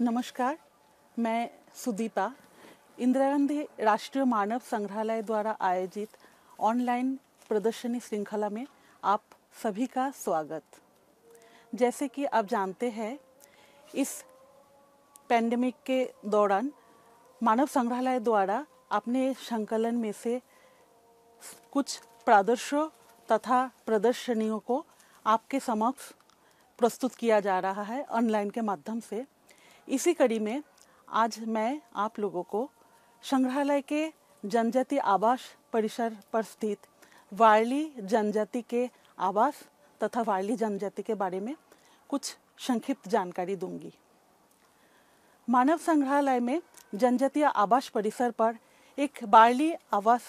नमस्कार मैं सुदीपा इंदिरा गांधी राष्ट्रीय मानव संग्रहालय द्वारा आयोजित ऑनलाइन प्रदर्शनी श्रृंखला में आप सभी का स्वागत जैसे कि आप जानते हैं इस पैंडमिक के दौरान मानव संग्रहालय द्वारा अपने संकलन में से कुछ प्रदर्शों तथा प्रदर्शनियों को आपके समक्ष प्रस्तुत किया जा रहा है ऑनलाइन के माध्यम से इसी कड़ी में आज मैं आप लोगों को संग्रहालय के जनजाति आवास परिसर पर स्थित वारली जनजाति के आवास तथा वारली जनजाति के बारे में कुछ संक्षिप्त जानकारी दूंगी मानव संग्रहालय में जनजातीय आवास परिसर पर एक बारली आवास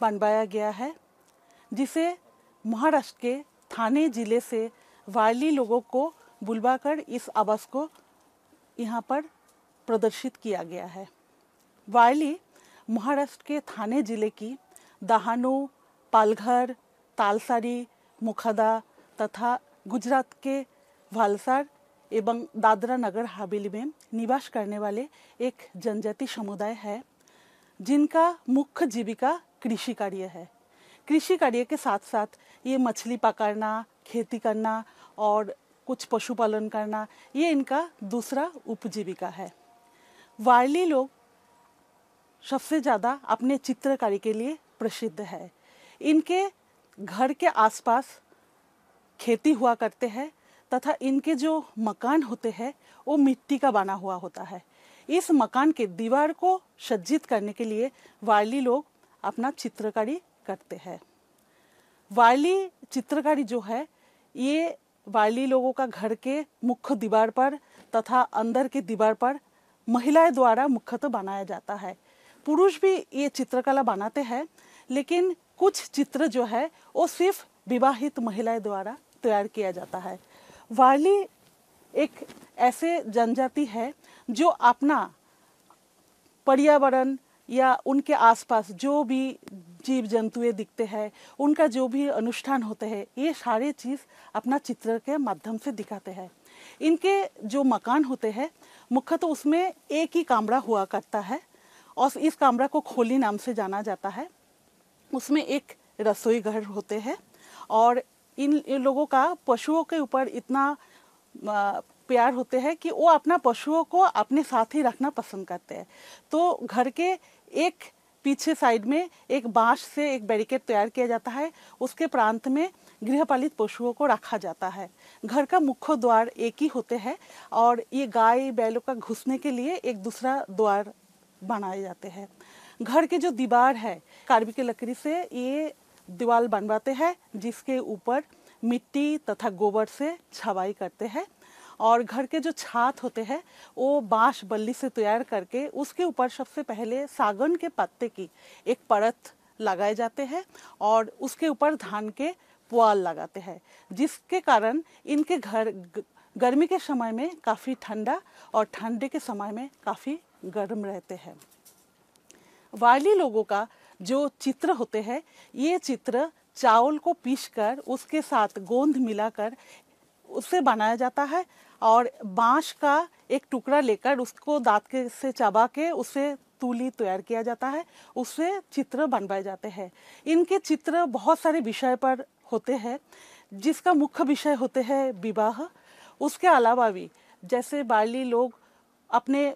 बनवाया गया है जिसे महाराष्ट्र के थाने जिले से वारली लोगों को बुलवाकर इस आवास को यहाँ पर प्रदर्शित किया गया है वायली महाराष्ट्र के थाने जिले की दहानो पालघर तालसारी मुखदा तथा गुजरात के वालसार एवं दादरा नगर हवेली में निवास करने वाले एक जनजाति समुदाय है जिनका मुख्य जीविका कृषि कार्य है कृषि कार्य के साथ साथ ये मछली पकड़ना खेती करना और कुछ पशुपालन करना ये इनका दूसरा उपजीविका है वारली लोग सबसे ज़्यादा अपने चित्रकारी के लिए प्रसिद्ध है इनके घर के आसपास खेती हुआ करते हैं तथा इनके जो मकान होते हैं वो मिट्टी का बना हुआ होता है इस मकान के दीवार को सज्जित करने के लिए वारली लोग अपना चित्रकारी करते हैं वारली चित्रकारी जो है ये वाली लोगों का घर के मुख्य दीवार पर तथा अंदर की दीवार पर महिलाएं द्वारा मुख्यतः बनाया जाता है पुरुष भी ये चित्रकला बनाते हैं लेकिन कुछ चित्र जो है वो सिर्फ विवाहित महिलाएं द्वारा तैयार किया जाता है वाली एक ऐसे जनजाति है जो अपना पर्यावरण या उनके आसपास जो भी जीव जंतु दिखते हैं उनका जो भी अनुष्ठान होते हैं ये सारे चीज़ अपना चित्र के माध्यम से दिखाते हैं इनके जो मकान होते हैं मुख्य तो उसमें एक ही कामरा हुआ करता है और इस कामरा को खोली नाम से जाना जाता है उसमें एक रसोई घर होते हैं और इन लोगों का पशुओं के ऊपर इतना प्यार होते हैं कि वो अपना पशुओं को अपने साथ ही रखना पसंद करते हैं तो घर के एक पीछे साइड में एक बांस से एक बैरिकेड तैयार किया जाता है उसके प्रांत में गृहपालित पशुओं को रखा जाता है घर का मुख्य द्वार एक ही होते हैं और ये गाय बैलों का घुसने के लिए एक दूसरा द्वार बनाए जाते हैं घर के जो दीवार है कार्बी की लकड़ी से ये दीवार बनवाते हैं जिसके ऊपर मिट्टी तथा गोबर से छवाई करते हैं और घर के जो छात होते हैं वो बाँस बल्ली से तैयार करके उसके ऊपर सबसे पहले सागन के पत्ते की एक परत लगाए जाते हैं और उसके ऊपर धान के पुआल लगाते हैं जिसके कारण इनके घर गर्मी के समय में काफ़ी ठंडा और ठंडे के समय में काफ़ी गर्म रहते हैं वाली लोगों का जो चित्र होते हैं ये चित्र चावल को पीसकर उसके साथ गोंद मिलाकर उससे बनाया जाता है और बाँस का एक टुकड़ा लेकर उसको दांत के से चबा के उसे तूली तैयार किया जाता है उससे चित्र बनवाए जाते हैं इनके चित्र बहुत सारे विषय पर होते हैं जिसका मुख्य विषय होते हैं विवाह उसके अलावा भी जैसे बाली लोग अपने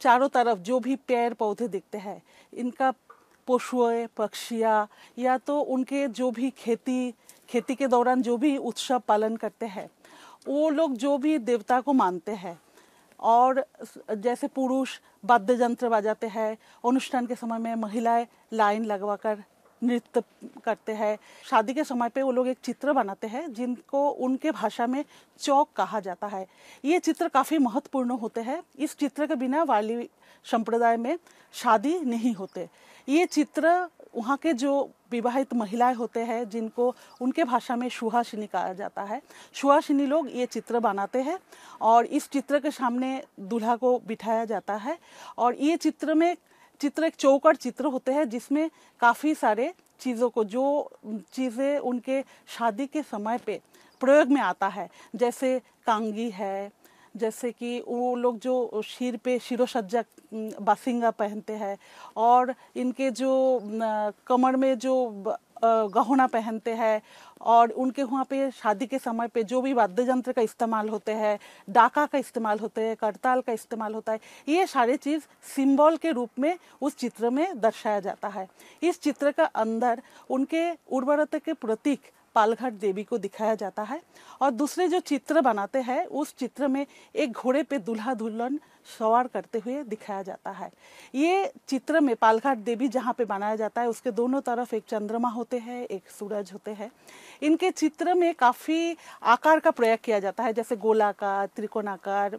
चारों तरफ जो भी पेड़ पौधे दिखते हैं इनका पशुए पक्षियाँ या तो उनके जो भी खेती खेती के दौरान जो भी उत्सव पालन करते हैं वो लोग जो भी देवता को मानते हैं और जैसे पुरुष वाद्य यंत्र बजाते हैं अनुष्ठान के समय में महिलाएं लाइन लगवाकर नृत्य करते हैं शादी के समय पे वो लोग एक चित्र बनाते हैं जिनको उनके भाषा में चौक कहा जाता है ये चित्र काफ़ी महत्वपूर्ण होते हैं इस चित्र के बिना वाली संप्रदाय में शादी नहीं होते ये चित्र वहाँ के जो विवाहित महिलाएं होते हैं जिनको उनके भाषा में शुहाशिनी कहा जाता है शुहाशिनी लोग ये चित्र बनाते हैं और इस चित्र के सामने दूल्हा को बिठाया जाता है और ये चित्र में चित्र एक चौकड़ चित्र होते हैं जिसमें काफ़ी सारे चीज़ों को जो चीज़ें उनके शादी के समय पे प्रयोग में आता है जैसे कांगी है जैसे कि वो लोग जो शीर पे शिरोसज्जा बासिंगा पहनते हैं और इनके जो कमर में जो गहना पहनते हैं और उनके वहाँ पे शादी के समय पे जो भी वाद्य यंत्र का इस्तेमाल होते हैं डाका का इस्तेमाल होते हैं करताल का इस्तेमाल होता है ये सारे चीज़ सिंबल के रूप में उस चित्र में दर्शाया जाता है इस चित्र का अंदर उनके उर्वरता के प्रतीक पालघाट देवी को दिखाया जाता है और दूसरे जो चित्र बनाते हैं उस चित्र में एक घोड़े पे दुल्हा दुल्हन सवार करते हुए दिखाया जाता है ये चित्र में पालघाट देवी जहाँ पे बनाया जाता है उसके दोनों तरफ एक चंद्रमा होते हैं एक सूरज होते हैं इनके चित्र में काफ़ी आकार का प्रयोग किया जाता है जैसे गोलाकार त्रिकोणाकार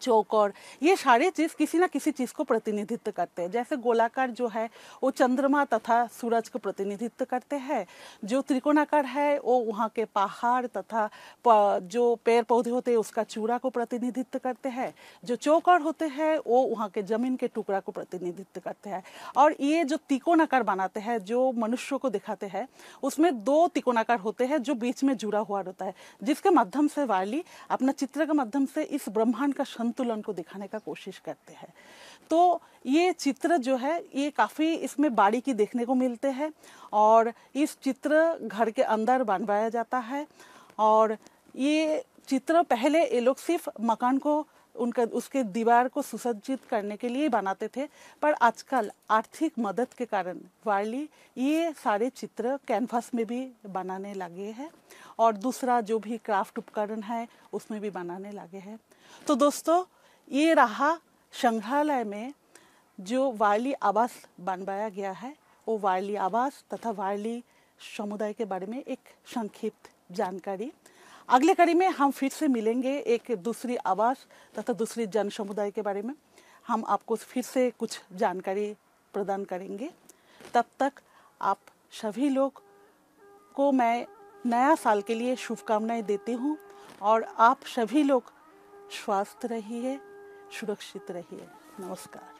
चौक और ये सारे चीज़ किसी ना किसी चीज़ को प्रतिनिधित्व करते हैं जैसे गोलाकार जो है वो चंद्रमा तथा सूरज को प्रतिनिधित्व करते हैं जो त्रिकोणाकार है वो वहाँ के पहाड़ तथा जो पेड़ पौधे होते हैं उसका चूड़ा को प्रतिनिधित्व करते हैं जो चौकार होते हैं वो वहाँ के ज़मीन के टुकड़ा को प्रतिनिधित्व करते हैं और ये जो तिकोनाकार बनाते हैं जो मनुष्य को दिखाते हैं उसमें दो तिकोनाकार होते हैं जो बीच में जुड़ा हुआ होता है जिसके माध्यम से वाली अपना चित्र के माध्यम से इस ब्रह्मांड का संतुलन को दिखाने का कोशिश करते हैं तो ये चित्र जो है ये काफ़ी इसमें बाड़ी की देखने को मिलते हैं और इस चित्र घर के अंदर बनवाया जाता है और ये चित्र पहले ये लोग सिर्फ मकान को उनका उसके दीवार को सुसज्जित करने के लिए बनाते थे पर आजकल आर्थिक मदद के कारण वार्ली ये सारे चित्र कैनवास में भी बनाने लगे हैं और दूसरा जो भी क्राफ्ट उपकरण है उसमें भी बनाने लगे हैं तो दोस्तों ये रहा संग्रहालय में जो वार्ली आवास बनवाया गया है वो वार्ली आवास तथा वार्ली समुदाय के बारे में एक संक्षिप्त जानकारी अगले कड़ी में हम फिर से मिलेंगे एक दूसरी आवाज़ तथा दूसरी जन समुदाय के बारे में हम आपको फिर से कुछ जानकारी प्रदान करेंगे तब तक आप सभी लोग को मैं नया साल के लिए शुभकामनाएं देती हूँ और आप सभी लोग स्वस्थ रहिए सुरक्षित रहिए नमस्कार